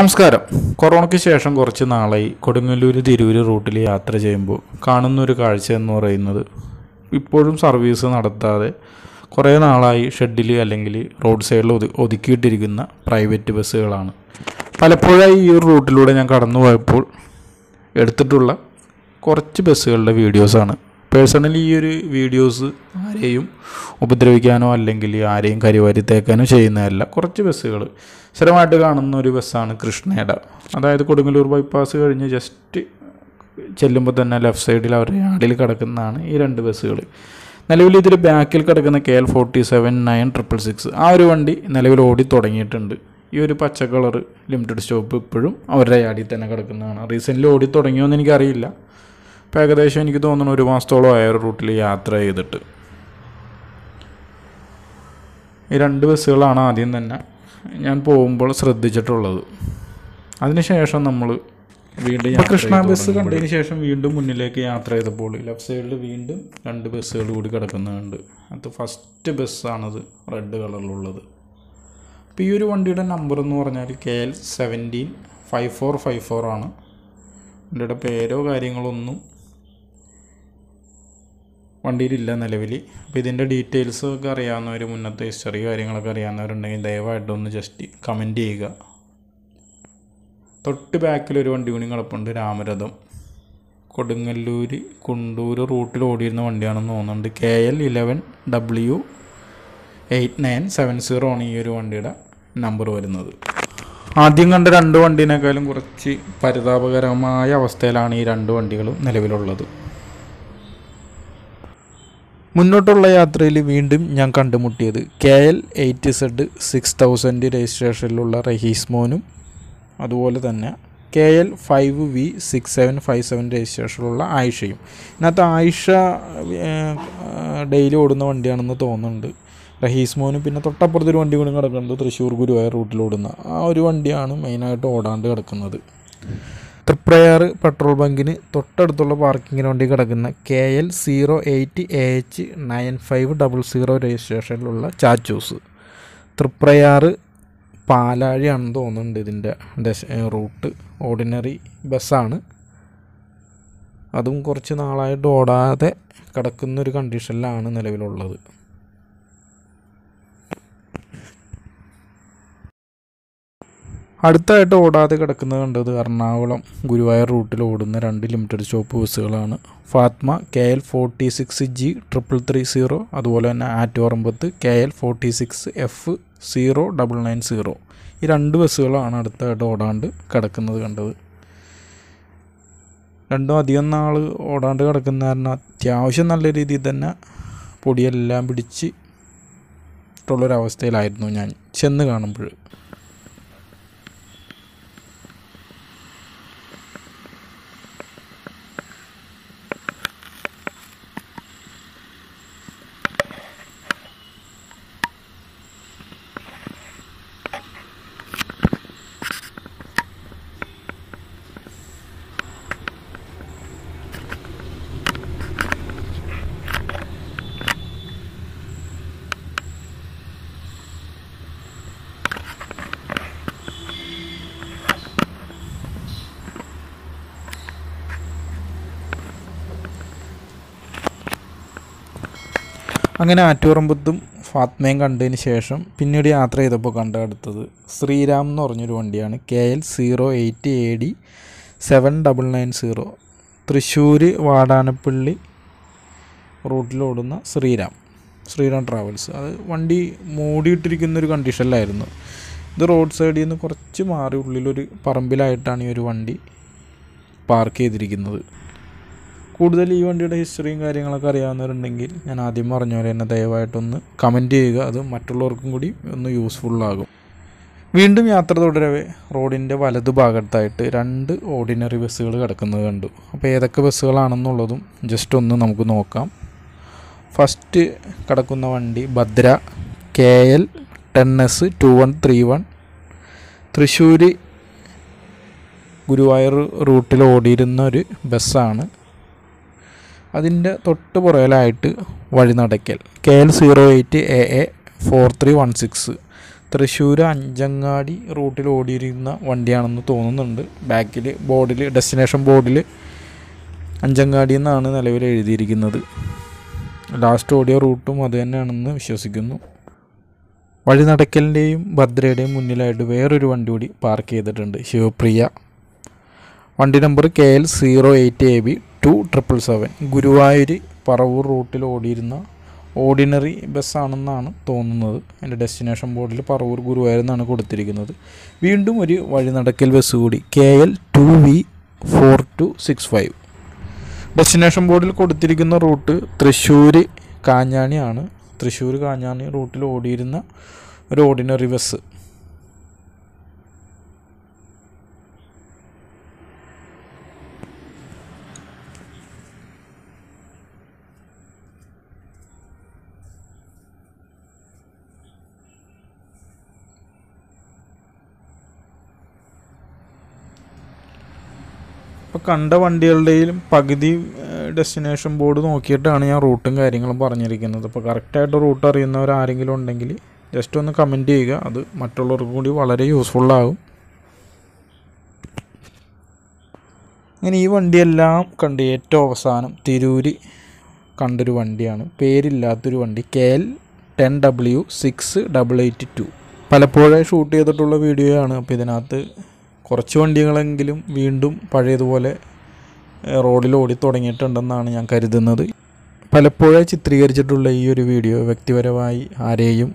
നമസ്കാരം കൊറോണയ്ക്ക് ശേഷം കുറച്ച് നാളായി കൊടുങ്ങല്ലൂർ തിരൂര് റൂട്ടിൽ യാത്ര ചെയ്യുമ്പോൾ കാണുന്ന ഒരു കാഴ്ച എന്ന് പറയുന്നത് ഇപ്പോഴും സർവീസ് നടത്താതെ കുറേ നാളായി ഷെഡിൽ അല്ലെങ്കിൽ റോഡ് സൈഡിൽ ഒതു ഒതുക്കിയിട്ടിരിക്കുന്ന പ്രൈവറ്റ് ബസ്സുകളാണ് പലപ്പോഴായി ഈ ഒരു റൂട്ടിലൂടെ ഞാൻ കടന്നു പോയപ്പോൾ എടുത്തിട്ടുള്ള കുറച്ച് ബസ്സുകളുടെ വീഡിയോസാണ് പേഴ്സണലി ഈ ഒരു വീഡിയോസ് ആരെയും ഉപദ്രവിക്കാനോ അല്ലെങ്കിൽ ആരെയും കരിവാരി തേക്കാനോ ചെയ്യുന്നതല്ല കുറച്ച് ബസ്സുകൾ സ്ഥിരമായിട്ട് കാണുന്ന ഒരു ബസ്സാണ് കൃഷ്ണയുടെ അതായത് കൊടുങ്ങല്ലൂർ ബൈപ്പാസ് കഴിഞ്ഞ് ജസ്റ്റ് ചെല്ലുമ്പോൾ തന്നെ ലെഫ്റ്റ് സൈഡിൽ അവരുടെ ആടിൽ കിടക്കുന്നതാണ് ഈ രണ്ട് ബസ്സുകൾ നിലവിൽ ഇതിൽ ബാക്കിൽ കിടക്കുന്ന K L forty seven nine triple six ആ ഒരു വണ്ടി നിലവിൽ ഓടി തുടങ്ങിയിട്ടുണ്ട് ഈ ഒരു പച്ച കളർ ലിമിറ്റഡ് സ്റ്റോപ്പ് ഇപ്പോഴും അവരുടെ ആടിൽ തന്നെ കിടക്കുന്നതാണ് റീസെൻ്റ് ഓടി തുടങ്ങിയോ എന്ന് എനിക്കറിയില്ല ഇപ്പോൾ ഏകദേശം എനിക്ക് തോന്നുന്നു ഒരു മാസത്തോളം ആയ റൂട്ടിൽ യാത്ര ചെയ്തിട്ട് ഈ രണ്ട് ബസ്സുകളാണ് ആദ്യം തന്നെ ഞാൻ പോകുമ്പോൾ ശ്രദ്ധിച്ചിട്ടുള്ളത് അതിനുശേഷം നമ്മൾ വീണ്ടും കൃഷ്ണ ബസ് കണ്ടതിന് ശേഷം വീണ്ടും മുന്നിലേക്ക് യാത്ര ചെയ്തപ്പോൾ ലെഫ്റ്റ് സൈഡിൽ വീണ്ടും രണ്ട് ബസ്സുകൾ കൂടി കിടക്കുന്നുണ്ട് അത് ഫസ്റ്റ് ബസ്സാണത് റെഡ് കളറിലുള്ളത് അപ്പോൾ ഈ ഒരു വണ്ടിയുടെ നമ്പർ എന്ന് പറഞ്ഞാൽ K L seventeen five four five four ആണ് വണ്ടിയുടെ പേരോ കാര്യങ്ങളൊന്നും വണ്ടിയിലില്ല നിലവിൽ അപ്പോൾ ഇതിൻ്റെ ഡീറ്റെയിൽസ് ഒക്കെ അറിയാവുന്നവർ മുന്നത്തെ ഹിസ്റ്ററി കാര്യങ്ങളൊക്കെ അറിയാവുന്നവരുണ്ടെങ്കിൽ ദയവായിട്ടൊന്ന് ജസ്റ്റ് കമൻറ്റ് ചെയ്യുക തൊട്ട് ബാക്കിൽ ഒരു വണ്ടി കൂടി കിടപ്പുണ്ട് രാമരഥം കൊടുങ്ങല്ലൂർ കുണ്ടൂർ റൂട്ടിൽ ഓടിയിരുന്ന വണ്ടിയാണെന്ന് തോന്നുന്നുണ്ട് K L eleven W eight nine seven zero ആണ് ഈ ഒരു വണ്ടിയുടെ നമ്പർ വരുന്നത് ആദ്യം കണ്ട രണ്ട് വണ്ടീനേക്കാളും കുറച്ച് പരിതാപകരമായ അവസ്ഥയിലാണ് ഈ രണ്ട് വണ്ടികളും നിലവിലുള്ളത് മുന്നോട്ടുള്ള യാത്രയിൽ വീണ്ടും ഞാൻ കണ്ടുമുട്ടിയത് K L eight Z six thousand രജിസ്ട്രേഷനിലുള്ള മോനും അതുപോലെ തന്നെ K L five V six seven five seven രജിസ്ട്രേഷനിലുള്ള ആയിഷയും ഇതിനകത്ത് ആയിഷ ഡെയിലി ഓടുന്ന വണ്ടിയാണെന്ന് തോന്നുന്നുണ്ട് റഹീസ് മോനും പിന്നെ തൊട്ടപ്പുറത്തൊരു വണ്ടി കൂടി കിടക്കുന്നത് തൃശ്ശൂർ ഗുരുവായൂർ റൂട്ടിൽ ഓടുന്ന ആ ഒരു വണ്ടിയാണ് മെയിനായിട്ട് ഓടാണ്ട് കിടക്കുന്നത് തൃപ്രയാർ പെട്രോൾ ബങ്കിന് തൊട്ടടുത്തുള്ള പാർക്കിങ്ങിന് വേണ്ടി കിടക്കുന്ന K L zero eight A H nine five double zero രജിസ്ട്രേഷനിലുള്ള ചാച്ചൂസ് തൃപ്രയാർ പാലാഴിയാണെന്ന് തോന്നുന്നുണ്ട് ഇതിൻ്റെ ദശ റൂട്ട് ഓർഡിനറി ബസ്സാണ് അതും കുറച്ച് നാളായിട്ട് ഓടാതെ കിടക്കുന്നൊരു കണ്ടീഷനിലാണ് നിലവിലുള്ളത് അടുത്തായിട്ട് ഓടാതെ കിടക്കുന്നത് കണ്ടത് എറണാകുളം ഗുരുവായൂർ റൂട്ടിൽ ഓടുന്ന രണ്ട് ലിമിറ്റഡ് സ്റ്റോപ്പ് ബസ്സുകളാണ് Fathma K L forty six G triple three zero അതുപോലെ തന്നെ Attorambath K L forty six F zero double nine zero ഈ രണ്ട് ബസ്സുകളാണ് അടുത്തായിട്ട് ഓടാണ്ട് കിടക്കുന്നത് കണ്ടത് രണ്ടും അധികം നാൾ ഓടാണ്ട് കിടക്കുന്ന കാരണം അത്യാവശ്യം നല്ല രീതിയിൽ തന്നെ പൊടിയെല്ലാം പിടിച്ച് ഉള്ളൊരവസ്ഥയിലായിരുന്നു ഞാൻ ചെന്ന് കാണുമ്പോൾ അങ്ങനെ ആറ്റുപറമ്പത്തും ഫാത്മയും കണ്ടതിന് ശേഷം പിന്നീട് യാത്ര ചെയ്തപ്പോൾ കണ്ട അടുത്തത് ശ്രീരാം എന്ന് പറഞ്ഞൊരു വണ്ടിയാണ് K L zero eight A D seven double nine zero Thrissur Vadanappally റൂട്ടിലോടുന്ന ശ്രീരാം ശ്രീരാം ട്രാവൽസ് അത് വണ്ടി മൂടിയിട്ടിരിക്കുന്ന ഒരു കണ്ടീഷനിലായിരുന്നു ഇത് റോഡ് സൈഡിൽ നിന്ന് കുറച്ച് മാറി ഉള്ളിലൊരു പറമ്പിലായിട്ടാണ് ഈ ഒരു വണ്ടി പാർക്ക് ചെയ്തിരിക്കുന്നത് കൂടുതൽ ഈ വണ്ടിയുടെ ഹിസ്റ്ററിയും കാര്യങ്ങളൊക്കെ അറിയാവുന്നവരുണ്ടെങ്കിൽ ഞാൻ ആദ്യം പറഞ്ഞ പോലെ തന്നെ ദയവായിട്ടൊന്ന് കമൻറ്റ് ചെയ്യുക അത് മറ്റുള്ളവർക്കും കൂടി ഒന്ന് യൂസ്ഫുള്ളാകും വീണ്ടും യാത്ര തുടരവേ റോഡിൻ്റെ വലതു ഭാഗത്തായിട്ട് രണ്ട് ഓർഡിനറി ബസ്സുകൾ കിടക്കുന്നത് കണ്ടു അപ്പോൾ ഏതൊക്കെ ബസ്സുകളാണെന്നുള്ളതും ജസ്റ്റ് ഒന്ന് നമുക്ക് നോക്കാം ഫസ്റ്റ് കിടക്കുന്ന വണ്ടി Bhadra K L ten S two one three one Thrissur Guruvayur റൂട്ടിൽ ഓടിയിരുന്ന ഒരു ബസ്സാണ് അതിൻ്റെ തൊട്ട് പുറകിലായിട്ട് Nadakkal K L zero eight A A four three one six Thrissur Anchangadi റൂട്ടിൽ ഓടിയിരുന്ന വണ്ടിയാണെന്ന് തോന്നുന്നുണ്ട് ബാക്കിൽ ബോർഡിൽ ഡെസ്റ്റിനേഷൻ ബോർഡിൽ അഞ്ചങ്ങാടി എന്നാണ് നിലവിൽ എഴുതിയിരിക്കുന്നത് ലാസ്റ്റ് ഓടിയ റൂട്ടും അത് തന്നെയാണെന്ന് വിശ്വസിക്കുന്നു വഴി നടക്കലിൻ്റെയും ഭദ്രയുടെയും മുന്നിലായിട്ട് വേറൊരു വണ്ടി കൂടി പാർക്ക് ചെയ്തിട്ടുണ്ട് ശിവപ്രിയ വണ്ടി number K L zero eight A B two triple seven Guruvayur Paravur റൂട്ടിൽ ഓടിയിരുന്ന ഓർഡിനറി ബസ്സാണെന്നാണ് തോന്നുന്നത് എൻ്റെ ഡെസ്റ്റിനേഷൻ ബോർഡിൽ പറവൂർ ഗുരുവായൂർ എന്നാണ് കൊടുത്തിരിക്കുന്നത് വീണ്ടും ഒരു വഴിനടക്കൽ ബസ് കൂടി K L two V four two six five destination ബോർഡിൽ കൊടുത്തിരിക്കുന്ന റൂട്ട് തൃശ്ശൂർ കാഞ്ഞാണിയാണ് തൃശ്ശൂർ കാഞ്ഞാണി റൂട്ടിൽ ഓടിയിരുന്ന ഒരു ഓർഡിനറി ബസ് അപ്പോൾ കണ്ട വണ്ടികളുടെയും പകുതി ഡെസ്റ്റിനേഷൻ ബോർഡ് നോക്കിയിട്ടാണ് ഞാൻ റൂട്ടും കാര്യങ്ങളും പറഞ്ഞിരിക്കുന്നത് അപ്പോൾ കറക്റ്റായിട്ട് റൂട്ട് അറിയുന്നവരാരെങ്കിലും ഉണ്ടെങ്കിൽ ജസ്റ്റ് ഒന്ന് കമൻറ്റ് ചെയ്യുക അത് മറ്റുള്ളവർക്കും കൂടി വളരെ യൂസ്ഫുള്ളാകും അങ്ങനെ ഈ വണ്ടിയെല്ലാം കണ്ട് ഏറ്റവും അവസാനം തിരൂര് കണ്ടൊരു വണ്ടിയാണ് പേരില്ലാത്തൊരു വണ്ടി K L ten W six double eight two പലപ്പോഴേ ഷൂട്ട് ചെയ്തിട്ടുള്ള വീഡിയോയാണ് അപ്പോൾ ഇതിനകത്ത് കുറച്ച് വണ്ടികളെങ്കിലും വീണ്ടും പഴയതുപോലെ റോഡിൽ ഓടി തുടങ്ങിയിട്ടുണ്ടെന്നാണ് ഞാൻ കരുതുന്നത് പലപ്പോഴേ ചിത്രീകരിച്ചിട്ടുള്ള ഈ ഒരു വീഡിയോ വ്യക്തിപരമായി ആരെയും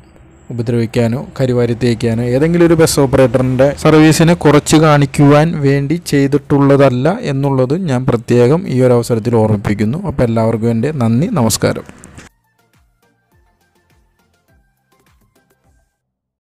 ഉപദ്രവിക്കാനോ കരിവാരി തേക്കാനോ ഏതെങ്കിലും ഒരു ബസ് ഓപ്പറേറ്ററിൻ്റെ സർവീസിനെ കുറച്ച് കാണിക്കുവാൻ വേണ്ടി ചെയ്തിട്ടുള്ളതല്ല എന്നുള്ളത് ഞാൻ പ്രത്യേകം ഈ ഒരു അവസരത്തിൽ ഓർമ്മിപ്പിക്കുന്നു അപ്പോൾ എല്ലാവർക്കും എൻ്റെ നന്ദി നമസ്കാരം